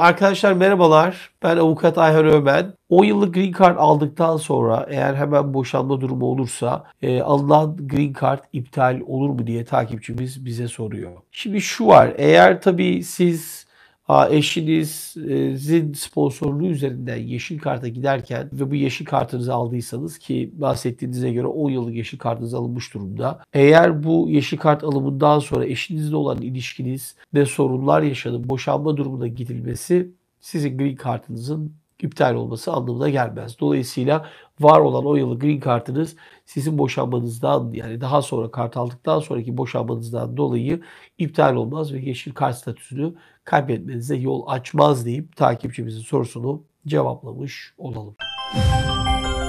Arkadaşlar merhabalar. Ben avukat Ayhan Ömen. 10 yıllık green card aldıktan sonra eğer hemen boşanma durumu olursa e, alınan green card iptal olur mu diye takipçimiz bize soruyor. Şimdi şu var. Eğer tabii siz eşinizin e, sponsorluğu üzerinden yeşil karta giderken ve bu yeşil kartınızı aldıysanız ki bahsettiğinize göre 10 yıllık yeşil kartınız alınmış durumda. Eğer bu yeşil kart alımından sonra eşinizle olan ilişkinizde sorunlar yaşanıp boşanma durumuna gidilmesi sizin green kartınızın iptal olması anlamına gelmez. Dolayısıyla var olan o yılı green Kartınız sizin boşanmanızdan yani daha sonra kart aldıktan sonraki boşanmanızdan dolayı iptal olmaz ve yeşil kart statüsünü kaybetmenize yol açmaz deyip takipçimizin sorusunu cevaplamış olalım. Müzik